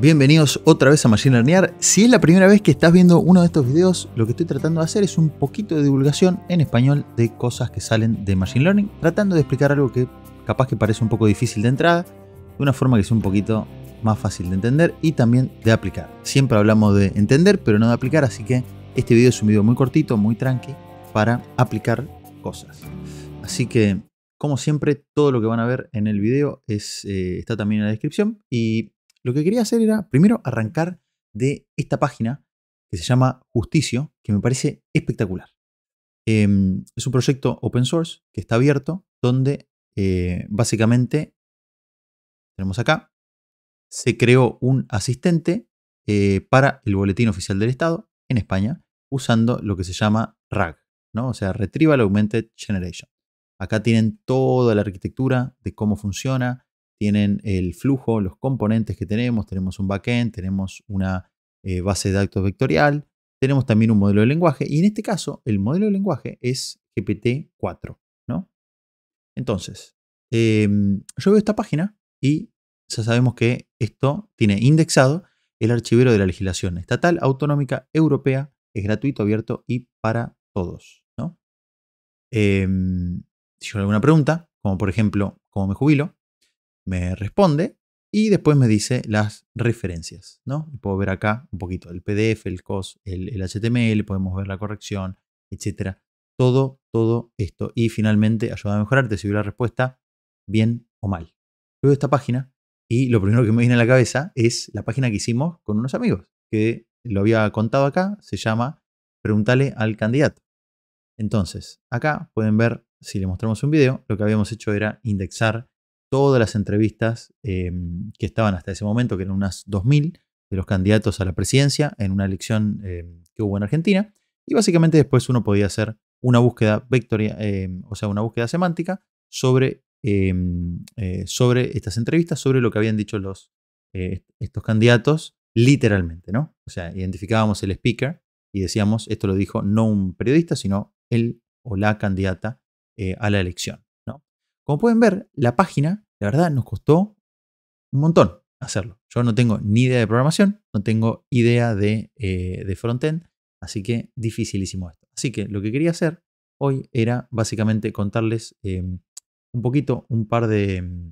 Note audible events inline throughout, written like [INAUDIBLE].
bienvenidos otra vez a Machine Learning. Si es la primera vez que estás viendo uno de estos videos, lo que estoy tratando de hacer es un poquito de divulgación en español de cosas que salen de Machine Learning, tratando de explicar algo que capaz que parece un poco difícil de entrada, de una forma que sea un poquito más fácil de entender y también de aplicar. Siempre hablamos de entender, pero no de aplicar, así que este video es un video muy cortito, muy tranqui, para aplicar cosas. Así que, como siempre, todo lo que van a ver en el video eh, está también en la descripción y lo que quería hacer era primero arrancar de esta página que se llama Justicio, que me parece espectacular. Em, es un proyecto open source que está abierto, donde eh, básicamente tenemos acá, se creó un asistente eh, para el Boletín Oficial del Estado en España, usando lo que se llama RAG, ¿no? o sea, Retrieval Augmented Generation. Acá tienen toda la arquitectura de cómo funciona, tienen el flujo, los componentes que tenemos, tenemos un backend, tenemos una eh, base de datos vectorial, tenemos también un modelo de lenguaje y en este caso el modelo de lenguaje es GPT-4, ¿no? Entonces, em, yo veo esta página y ya sabemos que esto tiene indexado el archivero de la legislación estatal, autonómica, europea, es gratuito, abierto y para todos. Em, si yo tengo alguna pregunta, como por ejemplo, ¿cómo me jubilo? me responde y después me dice las referencias, ¿no? puedo ver acá un poquito el PDF, el COS, el, HTML, podemos ver la corrección, etcétera. Todo, todo esto. Y finalmente, ayuda a mejorarte si sirve la respuesta bien o mal. Luego esta página y lo primero que me viene a la cabeza es la página que hicimos con unos amigos, que lo había contado acá, se llama pregúntale al candidato. Entonces, acá pueden ver, si le mostramos un video, lo que habíamos hecho era indexar todas las entrevistas em, que estaban hasta ese momento, que eran unas 2.000 de los candidatos a la presidencia en una elección em, que hubo en Argentina. Y básicamente después uno podía hacer una búsqueda victoria em, o sea, una búsqueda semántica sobre, eh, sobre estas entrevistas, sobre lo que habían dicho los, eh, estos candidatos, literalmente, ¿no? O sea, identificábamos el speaker y decíamos, esto lo dijo no un periodista, sino él o la candidata eh, a la elección. Como pueden ver, la página, la verdad, nos costó un montón hacerlo. Yo no tengo ni idea de programación, no tengo idea de, eh, frontend, así que dificilísimo esto. Así que lo que quería hacer hoy era básicamente contarles em, un poquito, un par de,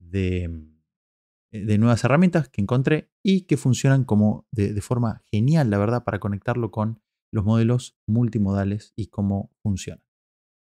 de, nuevas herramientas que encontré y que funcionan como de, forma genial, la verdad, para conectarlo con los modelos multimodales y cómo funciona.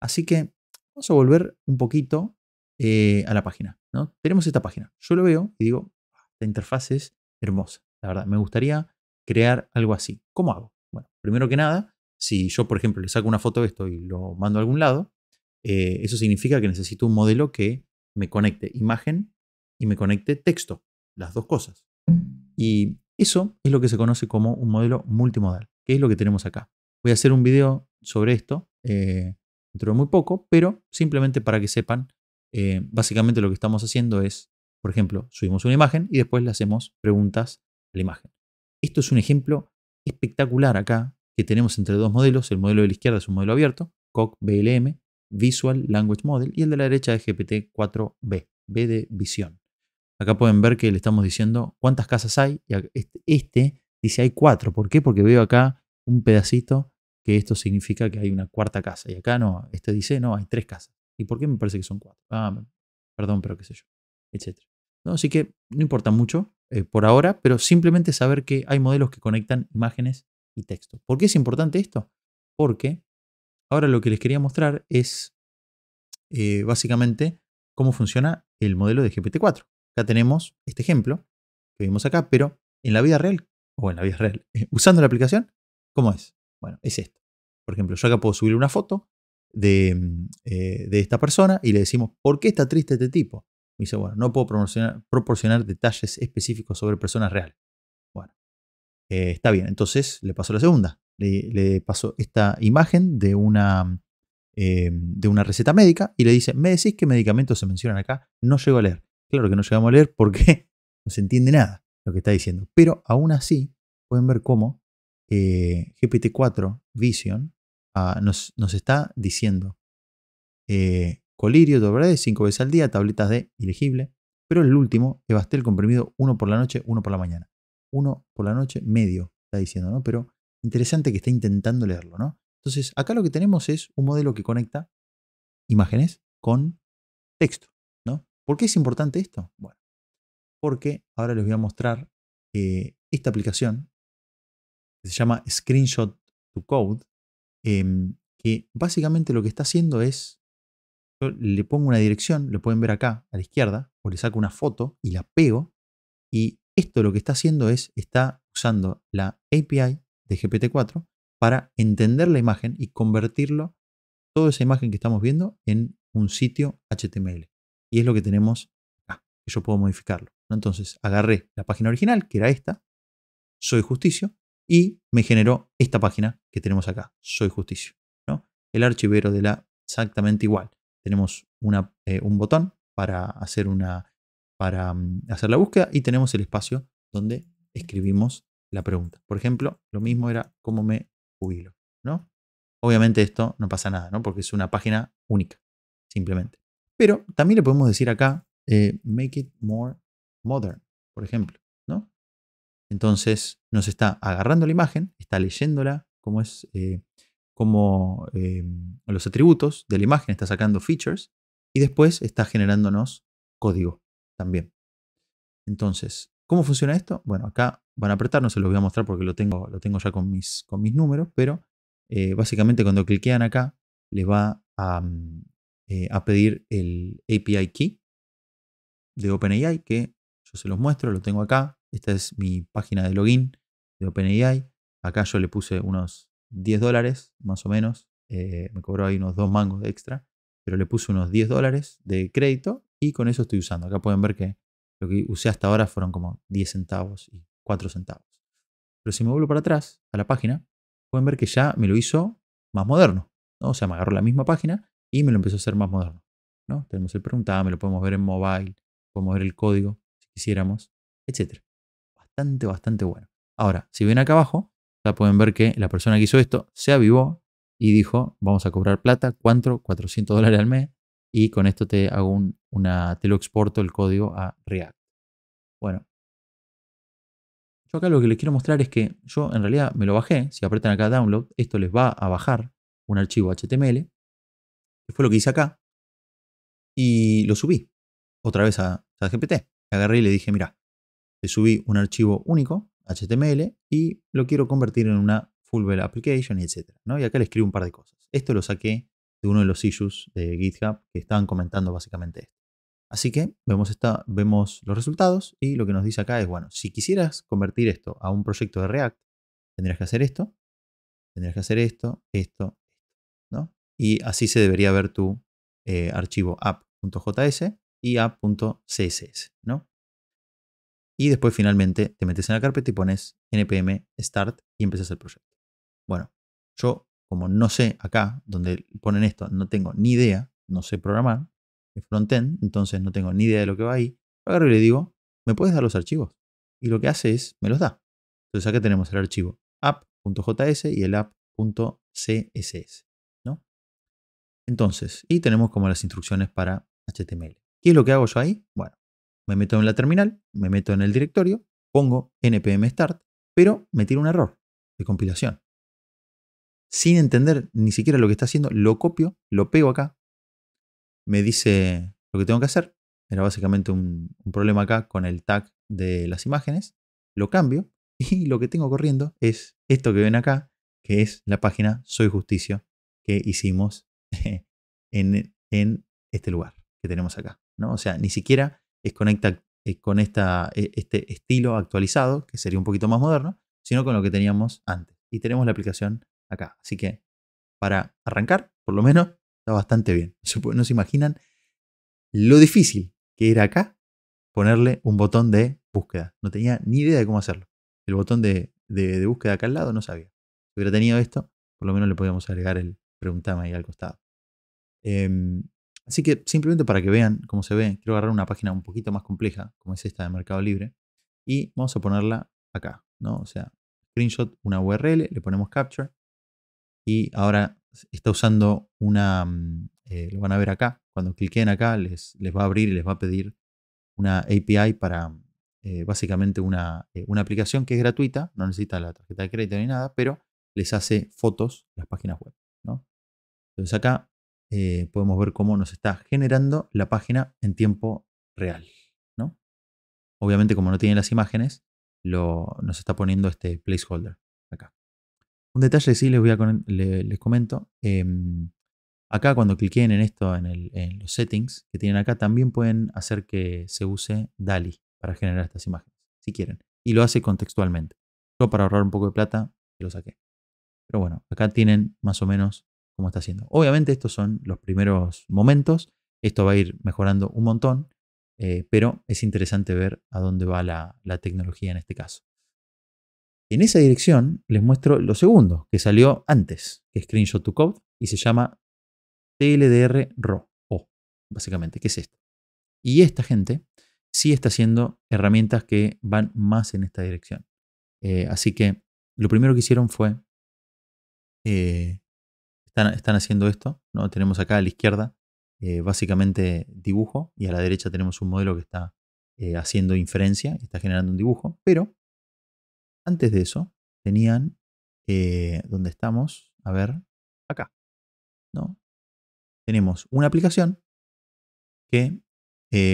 Así que Vamos a volver un poquito eh, a la página. ¿no? Tenemos esta página. Yo lo veo y digo, ah, la interfaz es hermosa. La verdad, me gustaría crear algo así. ¿Cómo hago? Bueno, primero que nada, si yo, por ejemplo, le saco una foto de esto y lo mando a algún lado, eh, eso significa que necesito un modelo que me conecte imagen y me conecte texto, las dos cosas. Y eso es lo que se conoce como un modelo multimodal, que es lo que tenemos acá. Voy a hacer un video sobre esto, eh, dentro de muy poco, pero simplemente para que sepan, eh, básicamente lo que estamos haciendo es, por ejemplo, subimos una imagen y después le hacemos preguntas a la imagen. Esto es un ejemplo espectacular acá que tenemos entre dos modelos. El modelo de la izquierda es un modelo abierto, COC BLM, Visual Language Model, y el de la derecha es GPT-4B, B de visión. Acá pueden ver que le estamos diciendo cuántas casas hay. Y este, este dice hay cuatro. ¿Por qué? Porque veo acá un pedacito que esto significa que hay una cuarta casa. Y acá no, este dice, no, hay tres casas. ¿Y por qué me parece que son cuatro? Ah, perdón, pero qué sé yo, etcétera. ¿No? Así que no importa mucho eh, por ahora, pero simplemente saber que hay modelos que conectan imágenes y texto. ¿Por qué es importante esto? Porque ahora lo que les quería mostrar es eh, básicamente cómo funciona el modelo de GPT-4. Acá tenemos este ejemplo que vimos acá, pero en la vida real, o en la vida real, [LAUGHS] usando la aplicación, ¿cómo es? Bueno, es esto. Por ejemplo, yo acá puedo subir una foto eh, de, esta persona y le decimos, ¿por qué está triste este tipo? Me dice, bueno, no puedo proporcionar, detalles específicos sobre personas reales. Bueno, eh, está bien, entonces le paso la segunda. Le, pasó paso esta imagen de una, eh, de una receta médica y le dice, ¿me decís qué medicamentos se mencionan acá? No llego a leer. Claro que no llegamos a leer porque [LAUGHS] no se entiende nada lo que está diciendo. Pero aún así, pueden ver cómo GPT-4 Vision Ah, nos, está diciendo eh, colirio, doble cinco veces al día, tabletas de ilegible, pero el último, Evastel comprimido, uno por la noche, uno por la mañana. Uno por la noche, medio, está diciendo, ¿no? Pero interesante que está intentando leerlo, ¿no? Entonces, acá lo que tenemos es un modelo que conecta imágenes con texto, ¿no? ¿Por qué es importante esto? Bueno, porque ahora les voy a mostrar eh, esta aplicación que se llama Screenshot to Code, Em, que básicamente lo que está haciendo es, le pongo una dirección, lo pueden ver acá a la izquierda, o le saco una foto y la pego, y esto lo que está haciendo es, está usando la API de GPT-4 para entender la imagen y convertirlo, toda esa imagen que estamos viendo, en un sitio HTML. Y es lo que tenemos acá, que yo puedo modificarlo. Entonces agarré la página original, que era esta, soy justicia y me generó esta página que tenemos acá, Soy Justicia. ¿no? El archivero de la exactamente igual. Tenemos eh, un botón para hacer, una, para mm, hacer la búsqueda y tenemos el espacio donde escribimos la pregunta. Por ejemplo, lo mismo era cómo me jubilo. ¿no? Obviamente esto no pasa nada, ¿no? porque es una página única, simplemente. Pero también le podemos decir acá, eh, make it more modern, por ejemplo. Entonces nos está agarrando la imagen, está leyéndola, como es, eh, eh, los atributos de la imagen, está sacando features y después está generándonos código también. Entonces, ¿cómo funciona esto? Bueno, acá van a apretar, no se los voy a mostrar porque lo tengo, lo tengo ya con mis, con mis números, pero eh, básicamente cuando cliquean acá les va a, mm, a pedir el API key de OpenAI que yo se los muestro, lo tengo acá, esta es mi página de login de OpenAI. Acá yo le puse unos 10 dólares, más o menos. Eh, me cobró ahí unos dos mangos de extra, pero le puse unos 10 dólares de crédito y con eso estoy usando. Acá pueden ver que lo que usé hasta ahora fueron como 10 centavos y 4 centavos. Pero si me vuelvo para atrás a la página, pueden ver que ya me lo hizo más moderno. ¿no? O sea, me agarró la misma página y me lo empezó a hacer más moderno. ¿no? Tenemos el me lo podemos ver en mobile, podemos ver el código si quisiéramos, etc bastante, bastante bueno. Ahora, si ven acá abajo, ya pueden ver que la persona que hizo esto se avivó y dijo, vamos a cobrar plata, ¿cuánto? 400 dólares al mes. Y con esto te hago un, una, te lo exporto el código a React. Bueno. Yo acá lo que les quiero mostrar es que yo en realidad me lo bajé. Si apretan acá download, esto les va a bajar un archivo HTML. fue lo que hice acá. Y lo subí otra vez a, a GPT. Agarré y le dije, mira, le subí un archivo único, HTML, y lo quiero convertir en una full web Application, etc. Y acá le escribo un par de cosas. Esto lo saqué de uno de los issues de GitHub que estaban comentando básicamente esto. Así que vemos, esta, vemos los resultados y lo que nos dice acá es, bueno, si quisieras convertir esto a un proyecto de React, tendrías que hacer esto, tendrías que hacer esto, esto, esto, ¿no? Y así se debería ver tu eh, archivo app.js y app.css, ¿no? Y después finalmente te metes en la carpeta y pones npm start y empiezas el proyecto. Bueno, yo como no sé acá donde ponen esto, no tengo ni idea, no sé programar, es frontend, entonces no tengo ni idea de lo que va ahí, agarro y le digo, ¿me puedes dar los archivos? Y lo que hace es, me los da. Entonces acá tenemos el archivo app.js y el app.css. ¿no? Entonces, y tenemos como las instrucciones para HTML. ¿Qué es lo que hago yo ahí? Bueno, me meto en la terminal, me meto en el directorio, pongo npm start, pero me tira un error de compilación. Sin entender ni siquiera lo que está haciendo, lo copio, lo pego acá, me dice lo que tengo que hacer. Era básicamente un, problema acá con el tag de las imágenes. Lo cambio [LAUGHS] y lo que tengo corriendo es esto que ven acá, que es la página Soy Justicia que hicimos [LAUGHS] en, este lugar que tenemos acá. ¿no? O sea, ni siquiera Desconecta conecta con esta, e, este estilo actualizado, que sería un poquito más moderno, sino con lo que teníamos antes. Y tenemos la aplicación acá. Así que para arrancar, por lo menos, está bastante bien. No se imaginan lo difícil que era acá ponerle un botón de búsqueda. No tenía ni idea de cómo hacerlo. El botón de, búsqueda acá al lado no sabía. Si hubiera tenido esto, por lo menos le podíamos agregar el preguntame ahí al costado. Em, Así que simplemente para que vean cómo se ve, quiero agarrar una página un poquito más compleja, como es esta de Mercado Libre, y vamos a ponerla acá, ¿no? O sea, screenshot, una URL, le ponemos capture, y ahora está usando una, mm, eh, lo van a ver acá, cuando cliquen acá les, les va a abrir y les va a pedir una API para mm, eh, básicamente una, eh, una aplicación que es gratuita, no necesita la tarjeta de crédito ni nada, pero les hace fotos las páginas web. ¿no? Entonces acá eh, podemos ver cómo nos está generando la página en tiempo real. ¿no? Obviamente, como no tiene las imágenes, nos está poniendo este placeholder acá. Un detalle sí les, voy a, les, comento. Em, acá cuando cliquen en esto, en, en, los settings que tienen acá, también pueden hacer que se use DALI para generar estas imágenes, si quieren. Y lo hace contextualmente. Yo para ahorrar un poco de plata, lo saqué. Pero bueno, acá tienen más o menos como está haciendo. Obviamente estos son los primeros momentos, esto va a ir mejorando un montón, eh, pero es interesante ver a dónde va la, tecnología en este caso. En esa dirección les muestro lo segundo que salió antes, que es Screenshot to Code y se llama TLDR o, básicamente, que es esto? Y esta gente sí está haciendo herramientas que van más en esta dirección. Eh, así que lo primero que hicieron fue eh, están, haciendo esto. ¿no? Tenemos acá a la izquierda eh, básicamente dibujo y a la derecha tenemos un modelo que está eh, haciendo inferencia, está generando un dibujo, pero antes de eso tenían eh, donde estamos, a ver, acá, ¿no? Tenemos una aplicación que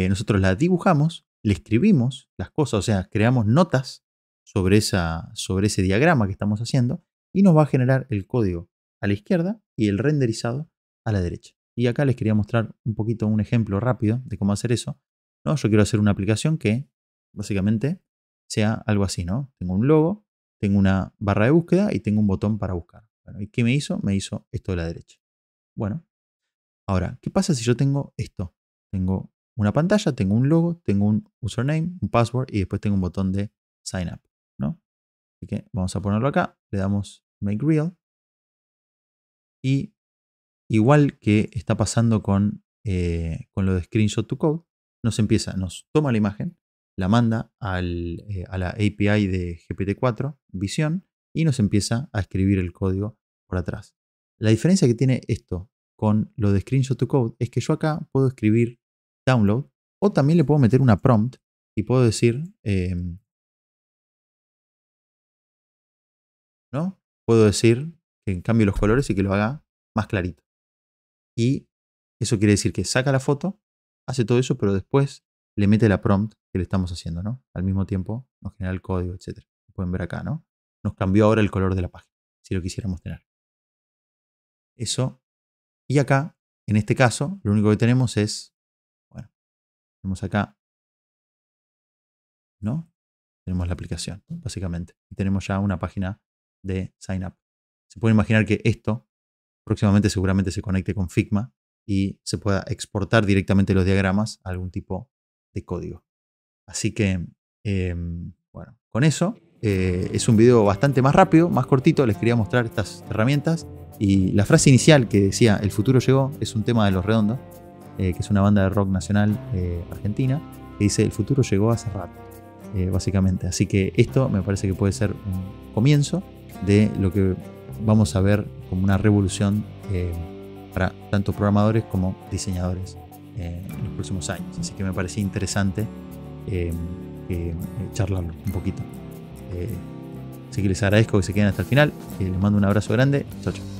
nosotros la dibujamos, le escribimos las cosas, o sea, creamos notas sobre, esa, sobre ese diagrama que estamos haciendo y nos va a generar el código a la izquierda y el renderizado a la derecha. Y acá les quería mostrar un poquito un ejemplo rápido de cómo hacer eso. ¿no? Yo quiero hacer una aplicación que básicamente sea algo así, ¿no? Tengo un logo, tengo una barra de búsqueda y tengo un botón para buscar. ¿Y qué me hizo? Me hizo esto de la derecha. Bueno, ahora, ¿qué pasa si yo tengo esto? Tengo una pantalla, tengo un logo, tengo un username, un password y después tengo un botón de sign up, ¿no? Así que vamos a ponerlo acá, le damos make real y igual que está pasando eh, con, lo de Screenshot to Code, nos empieza, nos toma la imagen, la manda eh, a la API de GPT-4, visión y nos empieza a escribir el código por atrás. La diferencia que tiene esto con lo de Screenshot to Code es que yo acá puedo escribir download o también le puedo meter una prompt y puedo decir, em, ¿no? Puedo decir que cambie los colores y que lo haga más clarito. Y eso quiere decir que saca la foto, hace todo eso, pero después le mete la prompt que le estamos haciendo, ¿no? Al mismo tiempo nos genera el código, etc. Pueden ver acá, ¿no? Nos cambió ahora el color de la página, si lo quisiéramos tener. Eso. Y acá, en este caso, lo único que tenemos es, bueno, tenemos acá, ¿no? Tenemos la aplicación, básicamente. Y tenemos ya una página de sign up. Se puede imaginar que esto próximamente seguramente se conecte con Figma y se pueda exportar directamente los diagramas a algún tipo de código. Así que, em, bueno, con eso eh, es un video bastante más rápido, más cortito. Les quería mostrar estas herramientas. Y la frase inicial que decía el futuro llegó es un tema de Los Redondos, eh, que es una banda de rock nacional eh, argentina, que dice el futuro llegó hace rato, básicamente. Así que esto me parece que puede ser un comienzo de lo que vamos a ver como una revolución eh, para tanto programadores como diseñadores eh, en los próximos años. Así que me pareció interesante eh, charlarlo un poquito. así que les agradezco que se queden hasta el final. les mando un abrazo grande. Chao, chao.